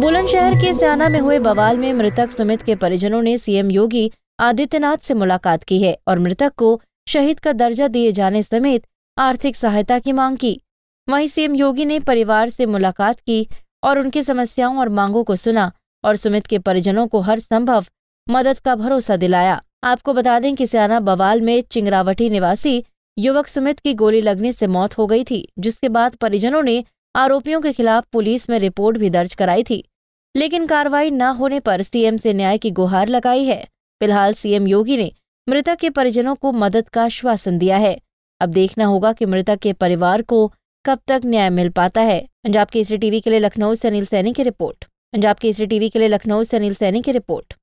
बुलंदशहर के सियाना में हुए बवाल में मृतक सुमित के परिजनों ने सीएम योगी आदित्यनाथ से मुलाकात की है और मृतक को शहीद का दर्जा दिए जाने समेत आर्थिक सहायता की मांग की वहीं सीएम योगी ने परिवार से मुलाकात की और उनकी समस्याओं और मांगों को सुना और सुमित के परिजनों को हर संभव मदद का भरोसा दिलाया आपको बता दें कि सियाना बवाल में चिंगरावटी निवासी युवक सुमित की गोली लगने से मौत हो गई थी जिसके बाद परिजनों ने आरोपियों के खिलाफ पुलिस में रिपोर्ट भी दर्ज कराई थी लेकिन कार्रवाई न होने पर सीएम से न्याय की गुहार लगाई है फिलहाल सीएम योगी ने मृतक के परिजनों को मदद का आश्वासन दिया है अब देखना होगा कि मृतक के परिवार को कब तक न्याय मिल पाता है पंजाब केसरी टीवी के लिए लखनऊ से अनिल सैनी की रिपोर्ट पंजाब केसरी टीवी के लिए लखनऊ से अनिल सैनी की रिपोर्ट